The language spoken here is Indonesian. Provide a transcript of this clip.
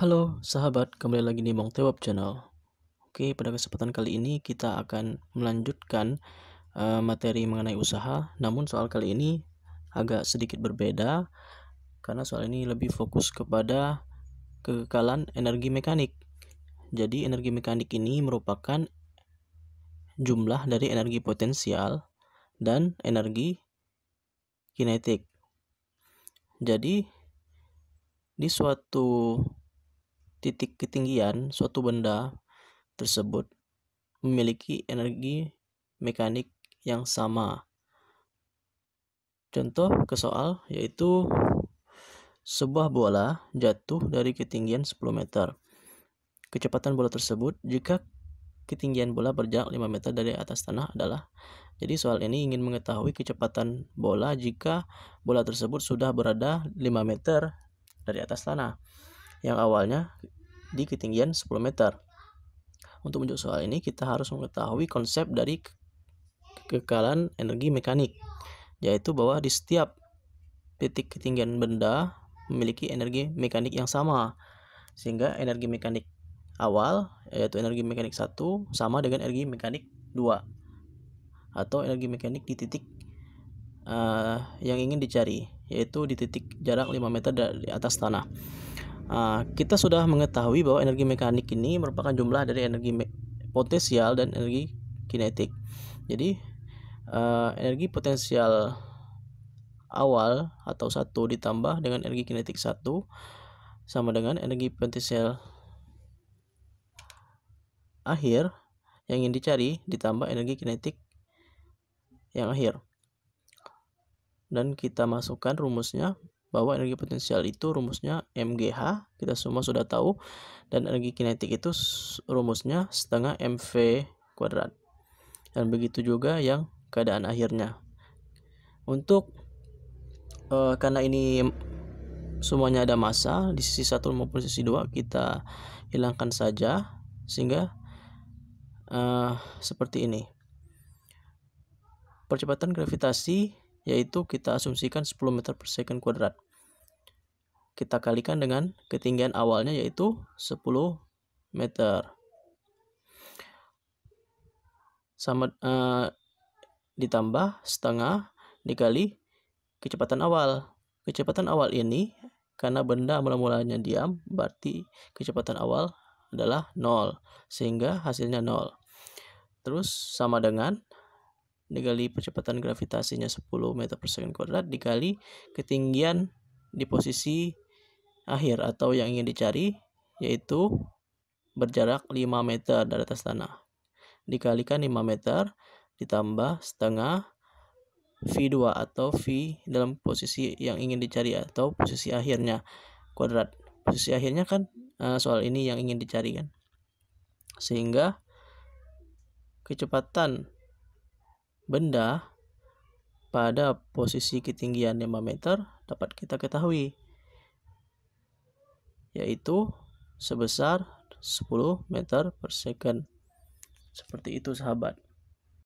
Halo sahabat, kembali lagi di Bang Tewap Channel. Oke, pada kesempatan kali ini kita akan melanjutkan uh, materi mengenai usaha. Namun soal kali ini agak sedikit berbeda karena soal ini lebih fokus kepada kekekalan energi mekanik. Jadi energi mekanik ini merupakan jumlah dari energi potensial dan energi kinetik. Jadi di suatu titik ketinggian suatu benda tersebut memiliki energi mekanik yang sama. Contoh ke soal yaitu sebuah bola jatuh dari ketinggian 10 meter. Kecepatan bola tersebut jika ketinggian bola berjarak 5 meter dari atas tanah adalah jadi soal ini ingin mengetahui kecepatan bola jika bola tersebut sudah berada 5 meter dari atas tanah yang awalnya di ketinggian 10 meter. Untuk menjawab soal ini, kita harus mengetahui konsep dari kekekalan energi mekanik, yaitu bahwa di setiap titik ketinggian benda memiliki energi mekanik yang sama, sehingga energi mekanik awal, yaitu energi mekanik satu sama dengan energi mekanik 2, atau energi mekanik di titik uh, yang ingin dicari, yaitu di titik jarak 5 meter dari atas tanah. Ah, kita sudah mengetahui bahwa energi mekanik ini merupakan jumlah dari energi potensial dan energi kinetik. Jadi uh, energi potensial awal atau satu ditambah dengan energi kinetik satu sama dengan energi potensial akhir yang ingin dicari ditambah energi kinetik yang akhir dan kita masukkan rumusnya bahwa energi potensial itu rumusnya MGH, kita semua sudah tahu, dan energi kinetik itu rumusnya setengah MV kuadrat. Dan begitu juga yang keadaan akhirnya. Untuk e, karena ini semuanya ada massa di sisi satu maupun sisi dua kita hilangkan saja sehingga e, seperti ini. Percepatan gravitasi yaitu kita asumsikan 10 meter per second kuadrat. Kita kalikan dengan ketinggian awalnya yaitu 10 meter. Sama uh, ditambah setengah dikali kecepatan awal. Kecepatan awal ini karena benda mula-mulanya diam, berarti kecepatan awal adalah 0, sehingga hasilnya 0. Terus sama dengan dikali percepatan gravitasinya 10 meter per second kuadrat dikali ketinggian di posisi akhir atau yang ingin dicari yaitu berjarak 5 meter dari atas tanah dikalikan 5 meter ditambah setengah V2 atau V dalam posisi yang ingin dicari atau posisi akhirnya kuadrat posisi akhirnya kan eh, soal ini yang ingin dicari kan sehingga kecepatan benda pada posisi ketinggian 5 meter dapat kita ketahui yaitu sebesar 10 meter per second seperti itu sahabat